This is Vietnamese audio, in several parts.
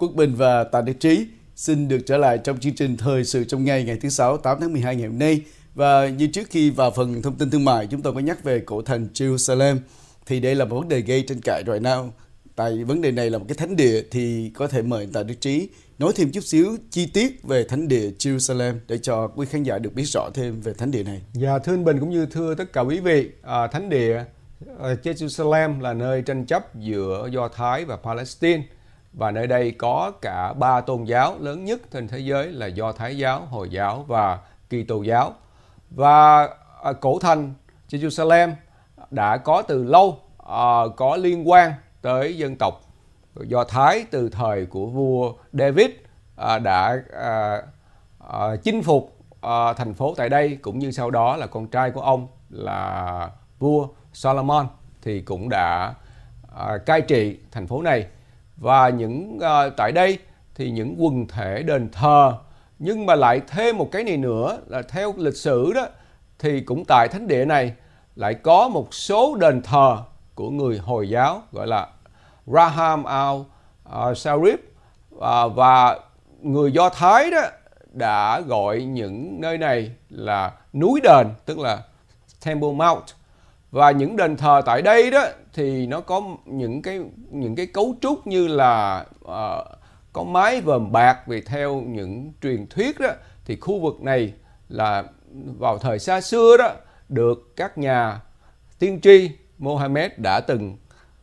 Quốc Bình và Tạ Đức Trí xin được trở lại trong chương trình Thời sự trong ngày ngày thứ Sáu 8 tháng 12 ngày hôm nay. Và như trước khi vào phần thông tin thương mại, chúng tôi có nhắc về cổ thành Jerusalem. Thì đây là một vấn đề gây tranh cãi rồi nào. Tại vấn đề này là một cái thánh địa thì có thể mời Tạ Đức Trí nói thêm chút xíu chi tiết về thánh địa Jerusalem để cho quý khán giả được biết rõ thêm về thánh địa này. Dạ, thưa anh Bình cũng như thưa tất cả quý vị, à, thánh địa ờ, Jerusalem là nơi tranh chấp giữa Do Thái và Palestine – và nơi đây có cả ba tôn giáo lớn nhất trên thế giới là Do Thái giáo, Hồi giáo và Kitô giáo. Và à, cổ thành Jerusalem đã có từ lâu à, có liên quan tới dân tộc Do Thái từ thời của vua David à, đã chinh phục thành phố tại đây cũng như sau đó là con trai của ông là vua Solomon thì cũng đã cai trị thành phố này và những à, tại đây thì những quần thể đền thờ nhưng mà lại thêm một cái này nữa là theo lịch sử đó thì cũng tại thánh địa này lại có một số đền thờ của người Hồi giáo gọi là Raham al uh, Sharif uh, và người Do Thái đó đã gọi những nơi này là núi đền tức là Temple Mount và những đền thờ tại đây đó thì nó có những cái những cái cấu trúc như là uh, có mái vòm bạc vì theo những truyền thuyết đó thì khu vực này là vào thời xa xưa đó được các nhà tiên tri Mohammed đã từng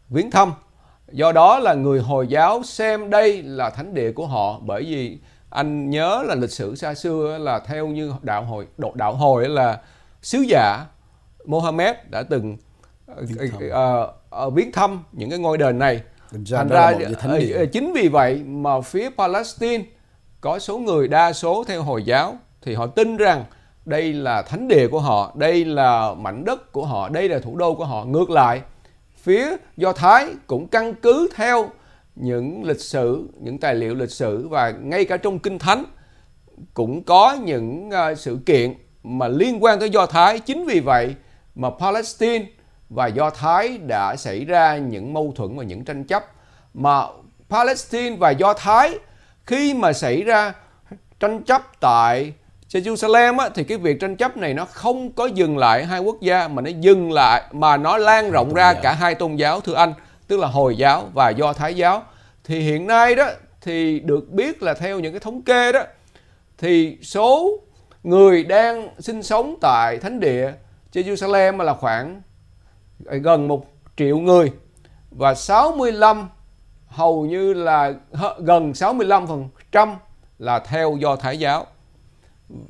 viếng thăm. Do đó là người Hồi giáo xem đây là thánh địa của họ bởi vì anh nhớ là lịch sử xa xưa là theo như đạo hồi độ đạo hồi là sứ giả Mohammed đã từng uh, uh, viếng thăm những cái ngôi đền này Thành ra, Thành ra uh, chính vì vậy mà phía Palestine có số người đa số theo Hồi giáo thì họ tin rằng đây là thánh địa của họ, đây là mảnh đất của họ, đây là thủ đô của họ. Ngược lại, phía Do Thái cũng căn cứ theo những lịch sử, những tài liệu lịch sử và ngay cả trong Kinh Thánh cũng có những uh, sự kiện mà liên quan tới Do Thái. Chính vì vậy mà Palestine và Do Thái đã xảy ra những mâu thuẫn và những tranh chấp mà Palestine và Do Thái khi mà xảy ra tranh chấp tại Jerusalem á, thì cái việc tranh chấp này nó không có dừng lại hai quốc gia mà nó dừng lại mà nó lan rộng ra cả hai tôn giáo thưa anh tức là Hồi giáo và Do Thái giáo thì hiện nay đó thì được biết là theo những cái thống kê đó thì số người đang sinh sống tại thánh địa Jerusalem là khoảng gần một triệu người và 65 hầu như là gần 65% là theo do Thái giáo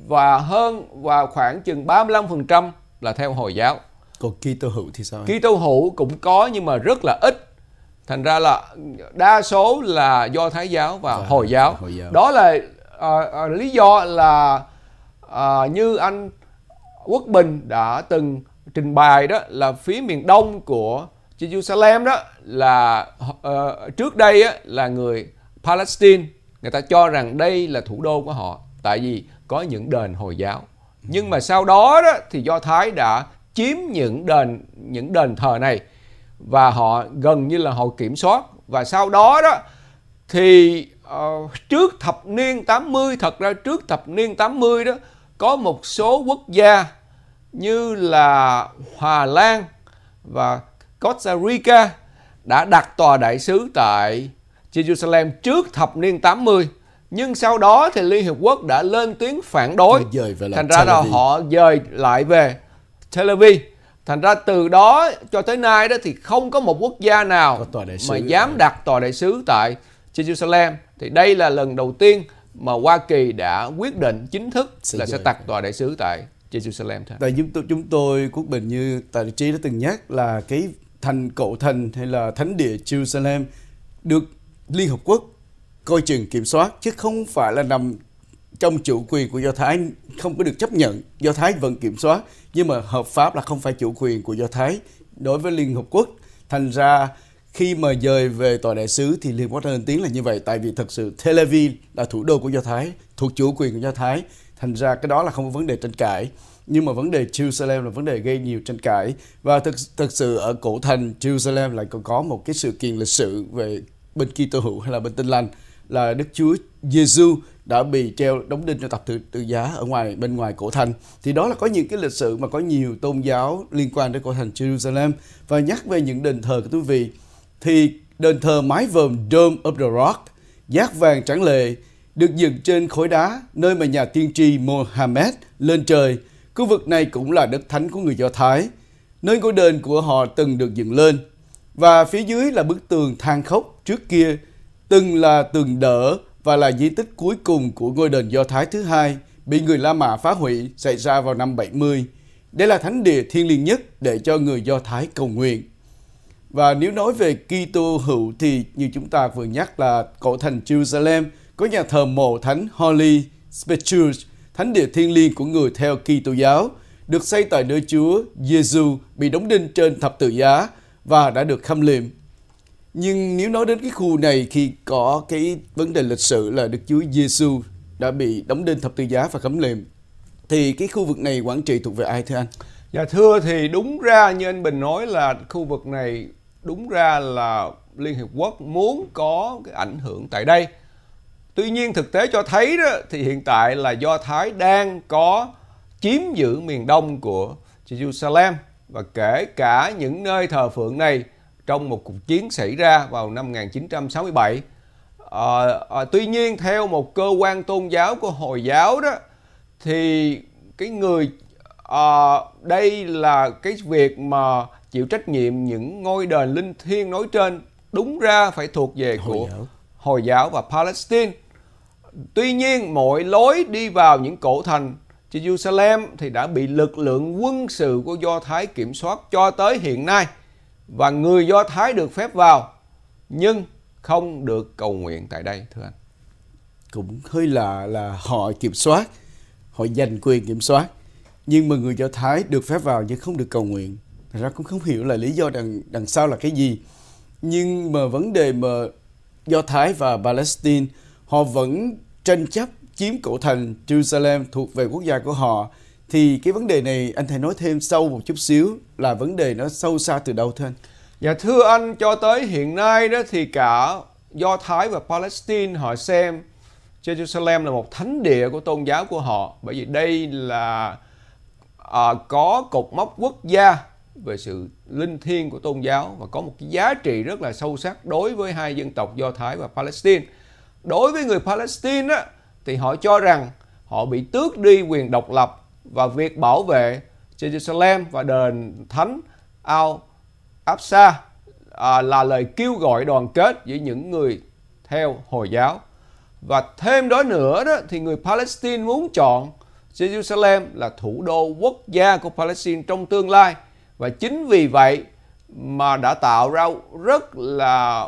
và hơn và khoảng chừng 35% là theo Hồi giáo. Còn Kitô hữu thì sao? Kitô hữu cũng có nhưng mà rất là ít. Thành ra là đa số là do Thái giáo và à, Hồi giáo. Hồi giáo. Đó là à, à, lý do là à, như anh Quốc Bình đã từng trình bày đó là phía miền đông của Jerusalem đó là uh, trước đây á, là người Palestine người ta cho rằng đây là thủ đô của họ tại vì có những đền hồi giáo nhưng mà sau đó, đó thì do thái đã chiếm những đền những đền thờ này và họ gần như là họ kiểm soát và sau đó đó thì uh, trước thập niên 80 thật ra trước thập niên 80 đó có một số quốc gia như là Hòa Lan và Costa Rica đã đặt tòa đại sứ tại Jerusalem trước thập niên 80 nhưng sau đó thì Liên Hiệp Quốc đã lên tiếng phản đối thành ra là họ dời lại về Tel Aviv thành ra từ đó cho tới nay đó thì không có một quốc gia nào mà dám đặt tòa đại sứ tại Jerusalem thì đây là lần đầu tiên mà Hoa Kỳ đã quyết định chính thức là sẽ đặt tòa đại sứ tại Jerusalem thôi. Tại chúng tôi, chúng tôi Quốc Bình như tài Trí đã từng nhắc là cái thành cổ thành hay là thánh địa Jerusalem được Liên Hợp Quốc coi chừng kiểm soát chứ không phải là nằm trong chủ quyền của Do Thái không có được chấp nhận Do Thái vẫn kiểm soát nhưng mà hợp pháp là không phải chủ quyền của Do Thái đối với Liên Hợp Quốc thành ra khi mà dời về tòa đại sứ thì Liên hợp Quốc lên tiếng là như vậy tại vì thật sự Tel Aviv là thủ đô của Do Thái thuộc chủ quyền của Do Thái thành ra cái đó là không có vấn đề tranh cãi nhưng mà vấn đề Jerusalem là vấn đề gây nhiều tranh cãi và thực thực sự ở cổ thành Jerusalem lại còn có một cái sự kiện lịch sử về bên Kitô hữu hay là bên Tin lành là Đức Chúa Giêsu đã bị treo đóng đinh cho tập tự, tự giá ở ngoài bên ngoài cổ thành thì đó là có những cái lịch sử mà có nhiều tôn giáo liên quan đến cổ thành Jerusalem và nhắc về những đền thờ của quý vị thì đền thờ mái vòm Dome of the Rock giác vàng trắng lệ được dựng trên khối đá nơi mà nhà tiên tri Mohammed lên trời. Khu vực này cũng là đất thánh của người Do Thái, nơi ngôi đền của họ từng được dựng lên. Và phía dưới là bức tường than khốc trước kia, từng là tường đỡ và là di tích cuối cùng của ngôi đền Do Thái thứ hai bị người La Mã phá hủy xảy ra vào năm 70. Đây là thánh địa thiêng liêng nhất để cho người Do Thái cầu nguyện. Và nếu nói về Kitô hữu thì như chúng ta vừa nhắc là cổ thành Jerusalem có nhà thờ mộ thánh Holy Spirit, thánh địa thiêng liêng của người theo Kitô giáo, được xây tại nơi Chúa Giêsu bị đóng đinh trên thập tự giá và đã được khâm liệm. Nhưng nếu nói đến cái khu này khi có cái vấn đề lịch sử là Đức Chúa Giêsu đã bị đóng đinh thập tự giá và khâm liệm thì cái khu vực này quản trị thuộc về ai thưa anh? Dạ thưa thì đúng ra như anh Bình nói là khu vực này đúng ra là Liên Hiệp Quốc muốn có cái ảnh hưởng tại đây Tuy nhiên thực tế cho thấy đó thì hiện tại là Do Thái đang có chiếm giữ miền đông của Jerusalem và kể cả những nơi thờ phượng này trong một cuộc chiến xảy ra vào năm 1967. À, à, tuy nhiên theo một cơ quan tôn giáo của Hồi giáo đó thì cái người à, đây là cái việc mà chịu trách nhiệm những ngôi đền linh thiêng nói trên đúng ra phải thuộc về Hồi của giáo. Hồi giáo và Palestine Tuy nhiên, mọi lối đi vào những cổ thành Jerusalem thì đã bị lực lượng quân sự của Do Thái kiểm soát cho tới hiện nay và người Do Thái được phép vào nhưng không được cầu nguyện tại đây thưa anh. Cũng hơi là là họ kiểm soát, họ giành quyền kiểm soát nhưng mà người Do Thái được phép vào nhưng không được cầu nguyện. Thật ra cũng không hiểu là lý do đằng đằng sau là cái gì. Nhưng mà vấn đề mà Do Thái và Palestine họ vẫn tranh chấp chiếm cổ thành Jerusalem thuộc về quốc gia của họ thì cái vấn đề này anh thầy nói thêm sâu một chút xíu là vấn đề nó sâu xa từ đâu thôi anh? Dạ thưa anh cho tới hiện nay đó thì cả Do Thái và Palestine họ xem Jerusalem là một thánh địa của tôn giáo của họ bởi vì đây là à, có cột mốc quốc gia về sự linh thiêng của tôn giáo và có một cái giá trị rất là sâu sắc đối với hai dân tộc Do Thái và Palestine đối với người Palestine thì họ cho rằng họ bị tước đi quyền độc lập và việc bảo vệ Jerusalem và đền thánh Al Aqsa à, là lời kêu gọi đoàn kết giữa những người theo Hồi giáo. Và thêm đó nữa đó thì người Palestine muốn chọn Jerusalem là thủ đô quốc gia của Palestine trong tương lai và chính vì vậy mà đã tạo ra rất là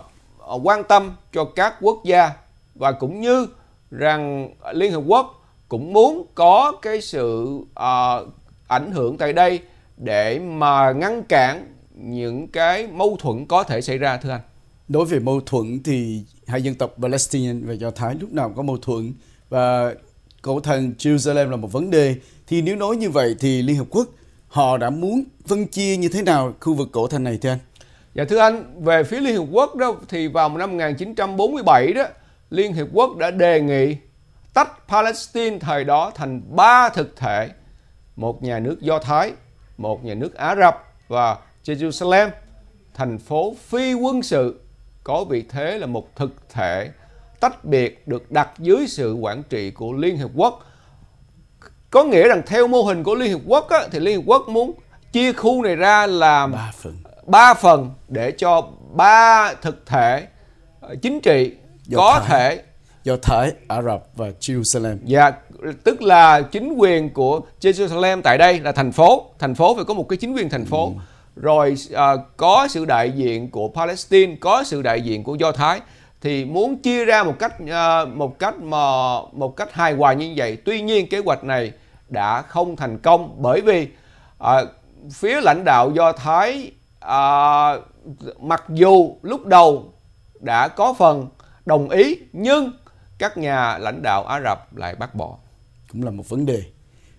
à, quan tâm cho các quốc gia và cũng như rằng Liên Hợp Quốc cũng muốn có cái sự uh, ảnh hưởng tại đây để mà ngăn cản những cái mâu thuẫn có thể xảy ra thưa anh. Đối với mâu thuẫn thì hai dân tộc Palestine và Do Thái lúc nào cũng có mâu thuẫn và cổ thành Jerusalem là một vấn đề thì nếu nói như vậy thì Liên Hợp Quốc họ đã muốn phân chia như thế nào khu vực cổ thành này thưa anh? Dạ thưa anh, về phía Liên Hợp Quốc đó thì vào năm 1947 đó Liên Hiệp Quốc đã đề nghị tách Palestine thời đó thành ba thực thể, một nhà nước Do Thái, một nhà nước Ả Rập và Jerusalem, thành phố phi quân sự có vị thế là một thực thể tách biệt được đặt dưới sự quản trị của Liên Hiệp Quốc. Có nghĩa rằng theo mô hình của Liên Hiệp Quốc á, thì Liên Hiệp Quốc muốn chia khu này ra làm ba phần. 3 phần để cho ba thực thể ờ, chính trị có thể do thái Ả Rập và Jerusalem. Dạ, tức là chính quyền của Jerusalem tại đây là thành phố, thành phố phải có một cái chính quyền thành phố. Ừ. Rồi à, có sự đại diện của Palestine, có sự đại diện của Do Thái thì muốn chia ra một cách à, một cách mà một cách hài hòa như vậy. Tuy nhiên kế hoạch này đã không thành công bởi vì à, phía lãnh đạo Do Thái à, mặc dù lúc đầu đã có phần đồng ý nhưng các nhà lãnh đạo Ả Rập lại bác bỏ. Cũng là một vấn đề.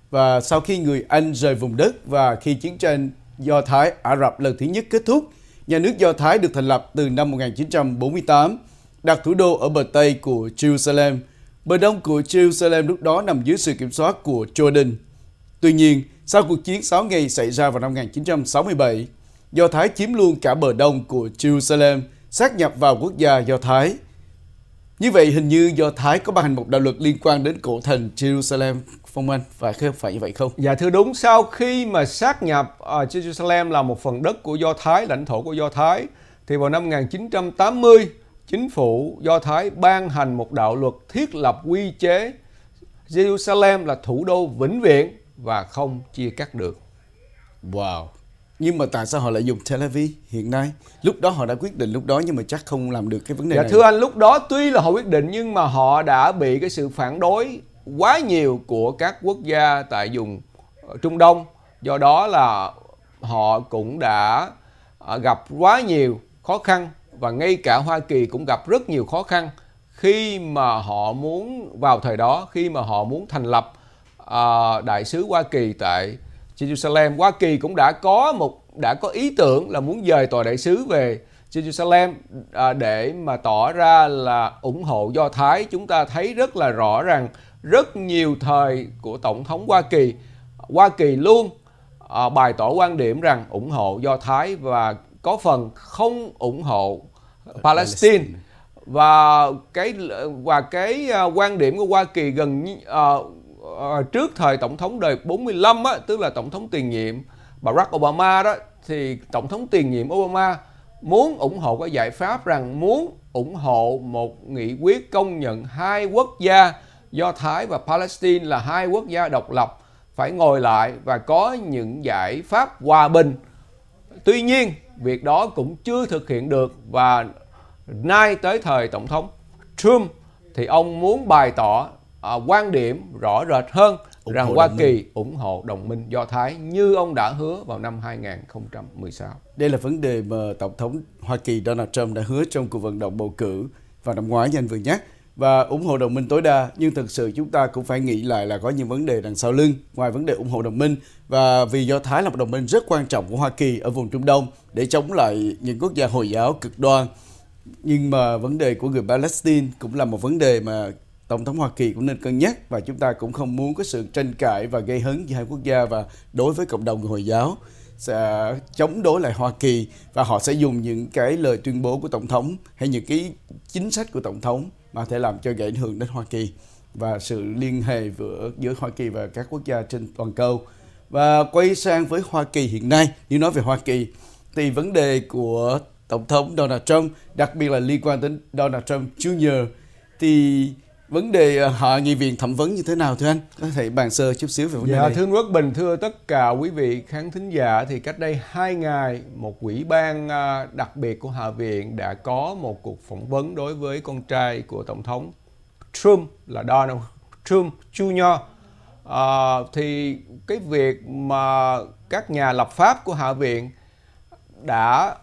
Và sau khi người Anh rời vùng đất và khi chiến tranh Do Thái Ả Rập lần thứ nhất kết thúc, nhà nước Do Thái được thành lập từ năm 1948, đặt thủ đô ở bờ Tây của Jerusalem. Bờ đông của Jerusalem lúc đó nằm dưới sự kiểm soát của Jordan. Tuy nhiên, sau cuộc chiến 6 ngày xảy ra vào năm 1967, Do Thái chiếm luôn cả bờ đông của Jerusalem, sát nhập vào quốc gia Do Thái – như vậy hình như do Thái có ban hành một đạo luật liên quan đến cổ thành Jerusalem Phong Anh và không phải như vậy không? Dạ thưa đúng sau khi mà xác nhập uh, Jerusalem là một phần đất của Do Thái lãnh thổ của Do Thái thì vào năm 1980 chính phủ Do Thái ban hành một đạo luật thiết lập quy chế Jerusalem là thủ đô vĩnh viễn và không chia cắt được. Wow, nhưng mà tại sao họ lại dùng Televi hiện nay lúc đó họ đã quyết định lúc đó nhưng mà chắc không làm được cái vấn đề dạ, này thưa anh lúc đó tuy là họ quyết định nhưng mà họ đã bị cái sự phản đối quá nhiều của các quốc gia tại vùng ờ, Trung Đông do đó là họ cũng đã ờ, gặp quá nhiều khó khăn và ngay cả Hoa Kỳ cũng gặp rất nhiều khó khăn khi mà họ muốn vào thời đó khi mà họ muốn thành lập à, đại sứ Hoa Kỳ tại Jerusalem. Hoa Kỳ cũng đã có một đã có ý tưởng là muốn dời tòa đại sứ về Jerusalem à, để mà tỏ ra là ủng hộ Do Thái. Chúng ta thấy rất là rõ rằng rất nhiều thời của Tổng thống Hoa Kỳ, Hoa Kỳ luôn à, bày tỏ quan điểm rằng ủng hộ Do Thái và có phần không ủng hộ Palestine và cái và cái à, quan điểm của Hoa Kỳ gần uh, Ờ, trước thời tổng thống đời 45 á, tức là tổng thống tiền nhiệm Barack Obama đó thì tổng thống tiền nhiệm Obama muốn ủng hộ cái giải pháp rằng muốn ủng hộ một nghị quyết công nhận hai quốc gia Do Thái và Palestine là hai quốc gia độc lập phải ngồi lại và có những giải pháp hòa bình. Tuy nhiên, việc đó cũng chưa thực hiện được và nay tới thời tổng thống Trump thì ông muốn bày tỏ à, quan điểm rõ rệt hơn rằng Hoa Kỳ ủng hộ đồng minh Do Thái như ông đã hứa vào năm 2016. Đây là vấn đề mà Tổng thống Hoa Kỳ Donald Trump đã hứa trong cuộc vận động bầu cử vào năm ngoái như anh vừa nhắc và ủng hộ đồng minh tối đa nhưng thực sự chúng ta cũng phải nghĩ lại là có những vấn đề đằng sau lưng ngoài vấn đề ủng hộ đồng minh và vì do thái là một đồng minh rất quan trọng của hoa kỳ ở vùng trung đông để chống lại những quốc gia hồi giáo cực đoan nhưng mà vấn đề của người palestine cũng là một vấn đề mà Tổng thống Hoa Kỳ cũng nên cân nhắc và chúng ta cũng không muốn có sự tranh cãi và gây hấn giữa hai quốc gia và đối với cộng đồng Hồi giáo sẽ chống đối lại Hoa Kỳ và họ sẽ dùng những cái lời tuyên bố của tổng thống hay những cái chính sách của tổng thống mà thể làm cho gây ảnh hưởng đến Hoa Kỳ và sự liên hệ giữa giữa Hoa Kỳ và các quốc gia trên toàn cầu. Và quay sang với Hoa Kỳ hiện nay, nếu nói về Hoa Kỳ thì vấn đề của tổng thống Donald Trump, đặc biệt là liên quan đến Donald Trump Jr. thì vấn đề ờ, họ nghị viện thẩm vấn như thế nào thưa anh có thể bàn sơ chút xíu về vấn dạ, đề dạ, này thưa quốc bình thưa tất cả quý vị khán thính giả thì cách đây hai ngày một ủy ban ờ, đặc biệt của hạ viện đã có một cuộc phỏng vấn đối với con trai của tổng thống Trump là Donald Trump Jr. À, ờ, thì cái việc mà các nhà lập pháp của hạ viện đã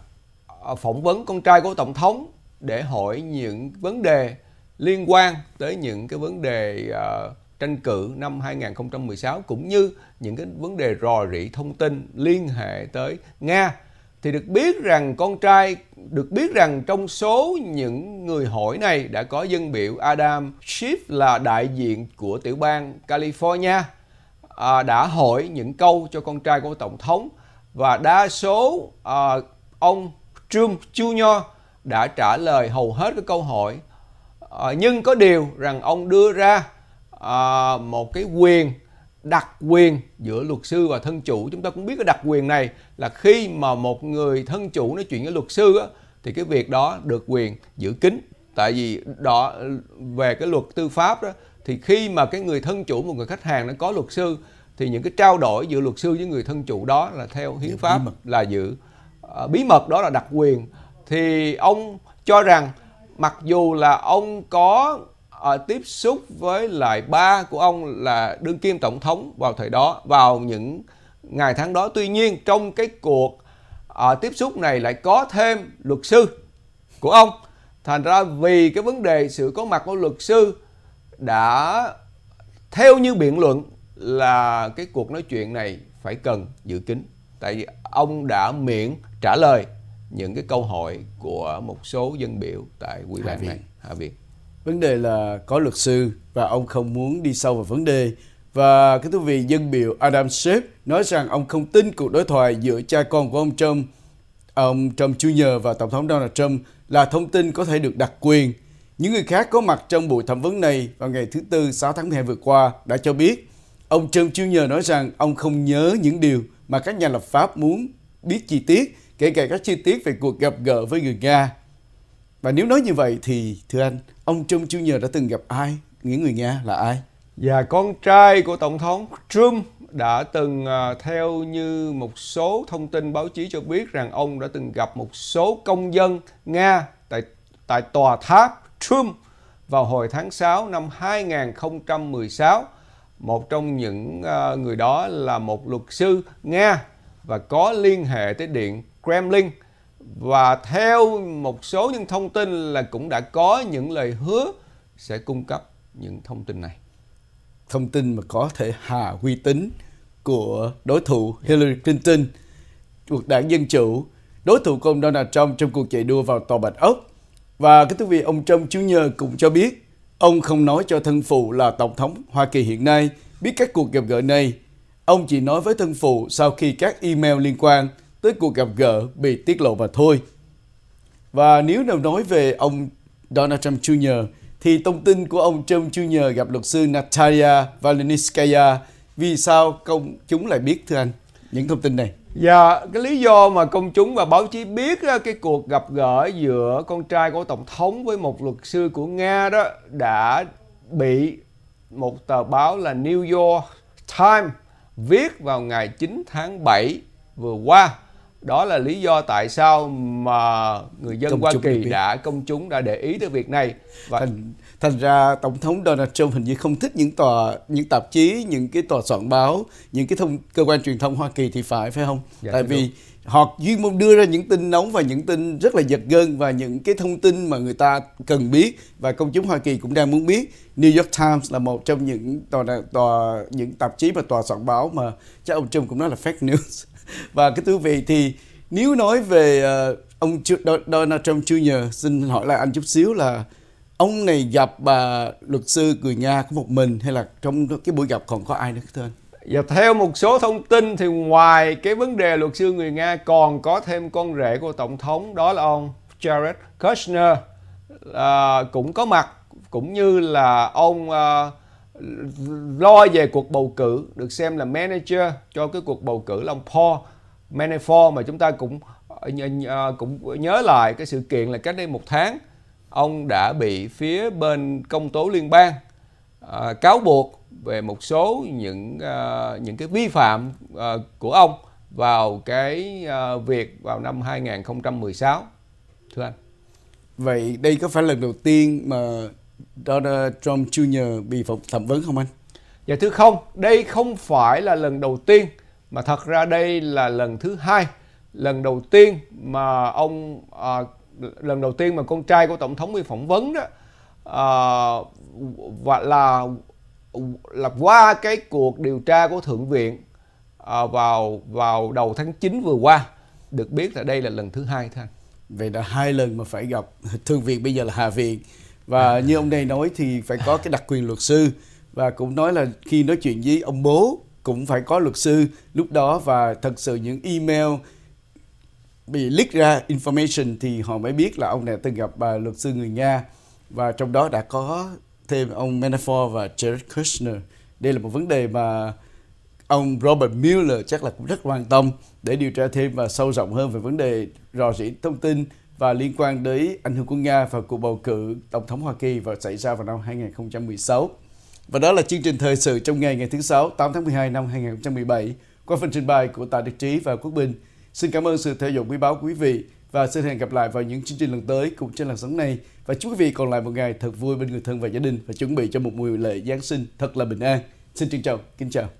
phỏng vấn con trai của tổng thống để hỏi những vấn đề liên quan tới những cái vấn đề uh, tranh cử năm 2016 cũng như những cái vấn đề rò rỉ thông tin liên hệ tới Nga thì được biết rằng con trai được biết rằng trong số những người hỏi này đã có dân biểu Adam Schiff là đại diện của tiểu bang California à, đã hỏi những câu cho con trai của tổng thống và đa số à, ông Trump Jr đã trả lời hầu hết các câu hỏi à, nhưng có điều rằng ông đưa ra à, một cái quyền đặc quyền giữa luật sư và thân chủ chúng ta cũng biết cái đặc quyền này là khi mà một người thân chủ nói chuyện với luật sư á, thì cái việc đó được quyền giữ kín tại vì đó về cái luật tư pháp đó thì khi mà cái người thân chủ một người khách hàng nó có luật sư thì những cái trao đổi giữa luật sư với người thân chủ đó là theo hiến pháp là giữ uh, bí mật đó là đặc quyền thì ông cho rằng mặc dù là ông có à, tiếp xúc với lại ba của ông là đương kim tổng thống vào thời đó vào những ngày tháng đó tuy nhiên trong cái cuộc à, tiếp xúc này lại có thêm luật sư của ông thành ra vì cái vấn đề sự có mặt của luật sư đã theo như biện luận là cái cuộc nói chuyện này phải cần giữ kín tại vì ông đã miễn trả lời những cái câu hỏi của một số dân biểu tại quỹ ban này Hạ viện. Vấn đề là có luật sư và ông không muốn đi sâu vào vấn đề và cái thú vị dân biểu Adam Schiff nói rằng ông không tin cuộc đối thoại giữa cha con của ông Trump, ông Trump Jr và tổng thống Donald Trump là thông tin có thể được đặc quyền. Những người khác có mặt trong buổi thẩm vấn này vào ngày thứ tư 6 tháng 12 vừa qua đã cho biết ông Trump Jr nói rằng ông không nhớ những điều mà các nhà lập pháp muốn biết chi tiết kể cả các chi tiết về cuộc gặp gỡ với người Nga. Và nếu nói như vậy thì thưa anh, ông Trump chưa nhờ đã từng gặp ai? Những người Nga là ai? Và dạ, con trai của Tổng thống Trump đã từng à, theo như một số thông tin báo chí cho biết rằng ông đã từng gặp một số công dân Nga tại tại tòa tháp Trump vào hồi tháng 6 năm 2016. Một trong những à, người đó là một luật sư Nga và có liên hệ tới Điện Kremlin và theo một số những thông tin là cũng đã có những lời hứa sẽ cung cấp những thông tin này. Thông tin mà có thể hạ uy tín của đối thủ Hillary Clinton, một đảng Dân Chủ, đối thủ của ông Donald Trump trong cuộc chạy đua vào Tòa Bạch Ốc. Và cái thú vị, ông Trump chú nhờ cũng cho biết ông không nói cho thân phụ là Tổng thống Hoa Kỳ hiện nay biết các cuộc gặp gỡ này. Ông chỉ nói với thân phụ sau khi các email liên quan – tới cuộc gặp gỡ bị tiết lộ và thôi. Và nếu nào nói về ông Donald Trump Jr., thì thông tin của ông Trump Jr. gặp luật sư Natalia Valeniskaya vì sao công chúng lại biết thưa anh những thông tin này? Dạ, cái lý do mà công chúng và báo chí biết đó, cái cuộc gặp gỡ giữa con trai của Tổng thống với một luật sư của Nga đó đã bị một tờ báo là New York Times viết vào ngày 9 tháng 7 vừa qua đó là lý do tại sao mà người dân công Hoa Kỳ đã công chúng đã để ý tới việc này và thành thành ra tổng thống Donald Trump hình như không thích những tòa những tạp chí những cái tòa soạn báo những cái thông cơ quan truyền thông Hoa Kỳ thì phải phải không dạ, tại vì đúng. họ chuyên môn đưa ra những tin nóng và những tin rất là giật gân và những cái thông tin mà người ta cần biết và công chúng Hoa Kỳ cũng đang muốn biết New York Times là một trong những tòa tòa những tạp chí và tòa soạn báo mà chắc ông Trump cũng nói là fake news và cái thú vị thì nếu nói về uh, ông Donald Trump Jr. xin hỏi lại anh chút xíu là ông này gặp bà ờ, luật sư người Nga có một mình hay là trong cái buổi gặp còn có ai nữa thưa anh? Và dạ, theo một số thông tin thì ngoài cái vấn đề luật sư người Nga còn có thêm con rể của tổng thống đó là ông Jared Kushner à, cũng có mặt cũng như là ông uh, lo về cuộc bầu cử được xem là manager cho cái cuộc bầu cử là ông Paul Manafort mà chúng ta cũng ờ, ờ, cũng nhớ lại cái sự kiện là cách đây một tháng ông đã bị phía bên công tố liên bang à, cáo buộc về một số những à, những cái vi phạm à, của ông vào cái à, việc vào năm 2016 thưa anh vậy đây có phải lần đầu tiên mà Donald Trump Jr. bị phục thẩm vấn không anh? Dạ thưa không, đây không phải là lần đầu tiên mà thật ra đây là lần thứ hai. Lần đầu tiên mà ông à, lần đầu tiên mà con trai của tổng thống bị phỏng vấn đó à, và là là qua cái cuộc điều tra của thượng viện à, vào vào đầu tháng 9 vừa qua được biết là đây là lần thứ hai thôi Vậy là hai lần mà phải gặp thượng viện bây giờ là hạ viện và à. như ông này nói thì phải có cái đặc quyền luật sư và cũng nói là khi nói chuyện với ông bố cũng phải có luật sư lúc đó và thật sự những email bị leak ra information thì họ mới biết là ông này từng gặp bà luật sư người Nga và trong đó đã có thêm ông Manafort và Jared Kushner. Đây là một vấn đề mà ông Robert Mueller chắc là cũng rất quan tâm để điều tra thêm và sâu rộng hơn về vấn đề rò rỉ thông tin và liên quan đến ảnh hưởng của Nga vào cuộc bầu cử Tổng thống Hoa Kỳ và xảy ra vào năm 2016. Và đó là chương trình thời sự trong ngày ngày thứ Sáu 8 tháng 12 năm 2017 qua phần trình bày của Tạ Đức Trí và Quốc Bình. Xin cảm ơn sự theo dõi quý báo quý vị và xin hẹn gặp lại vào những chương trình lần tới cũng trên làn sóng này. Và chúc quý vị còn lại một ngày thật vui bên người thân và gia đình và chuẩn bị cho một mùa lễ Giáng sinh thật là bình an. Xin trân trọng, kính chào.